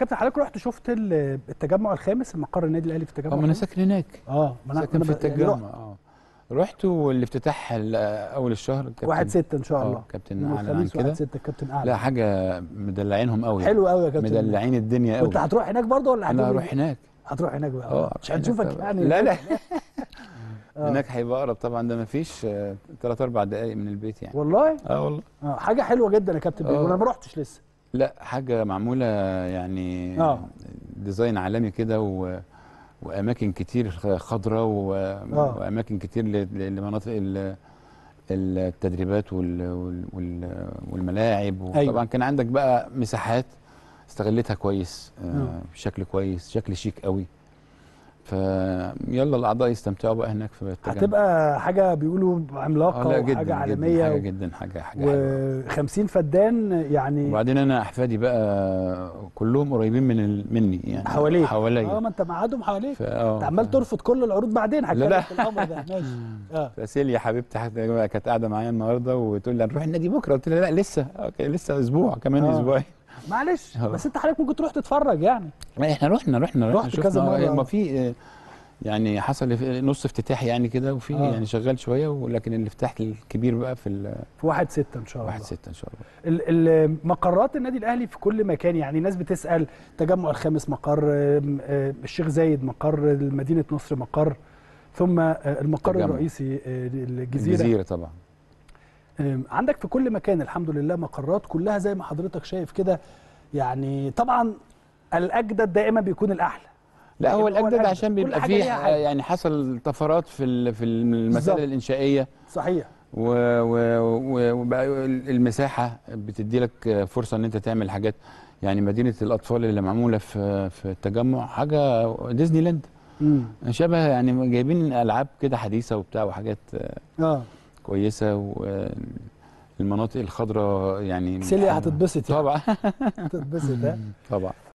كابتن حضرتك رحت شفت التجمع الخامس مقر النادي الاهلي في التجمع اه ما انا ساكن هناك اه ما انا ساكن في يعني التجمع يعني اه رحت والافتتاح اول الشهر واحد ستة ان شاء اه، الله كابتن اعلن عن كده ستة كابتن اعلن لا حاجه مدلعينهم قوي حلو قوي يا كابتن مدلعين الدنيا قوي كنت هتروح هناك برضه ولا انا هروح هناك هتروح هناك بقى اه مش هنشوفك يعني لا لا اه. هناك هيبقى اقرب طبعا ده ما فيش ثلاث آه، اربع دقائق من البيت يعني والله اه والله اه حاجه حلوه جدا يا كابتن انا ما رحتش لسه لا حاجة معمولة يعني آه. ديزاين عالمي كده و... وأماكن كتير خضراء و... آه. وأماكن كتير ل... لمناطق ال... التدريبات وال... وال... والملاعب أيوة. وطبعا أيوة. كان عندك بقى مساحات استغلتها كويس آه. آه. بشكل كويس شكل شيك قوي فيلا الاعضاء يستمتعوا بقى هناك في التجمع هتبقى حاجه بيقولوا عملاقه جداً عالميه حاجه جدا حاجه حاجه و50 فدان يعني وبعدين انا احفادي بقى كلهم قريبين من ال... مني يعني حواليك حواليا اه ما انت معادهم حواليك آه. انت عمال ترفض كل العروض بعدين هتكلم الامر ده ماشي اه فسيليا حبيبتي كانت قاعده معايا النهارده وتقول لي هنروح النادي بكره قلت لها لا لسه أوكي لسه اسبوع كمان آه. اسبوعين معلش اه. بس انت حضرتك ممكن تروح تتفرج يعني ما احنا رحنا رحنا رحت كذا اه، مره ما في اه، يعني حصل نص افتتاح يعني كده وفي آه. يعني شغال شويه ولكن الافتتاح الكبير بقى في في 1 6 ان شاء الله 1 6 ان شاء الله مقرات النادي الاهلي في كل مكان يعني ناس بتسال تجمع الخامس مقر الشيخ زايد مقر مدينه نصر مقر ثم المقر تجمع. الرئيسي الجزيره الجزيره طبعا عندك في كل مكان الحمد لله مقرات كلها زي ما حضرتك شايف كده يعني طبعا الاجدد دائما بيكون الاحلى لا هو يعني الاجدد, عشان بيبقى فيه يعني حصل طفرات في في المسائل الانشائيه صحيح و المساحه بتدي لك فرصه ان انت تعمل حاجات يعني مدينه الاطفال اللي معموله في في التجمع حاجه ديزني لاند شبه يعني جايبين العاب كده حديثه وبتاع وحاجات اه كويسه والمناطق الخضراء يعني سيليا هتتبسط يعني. طبعا هتتبسط طبعا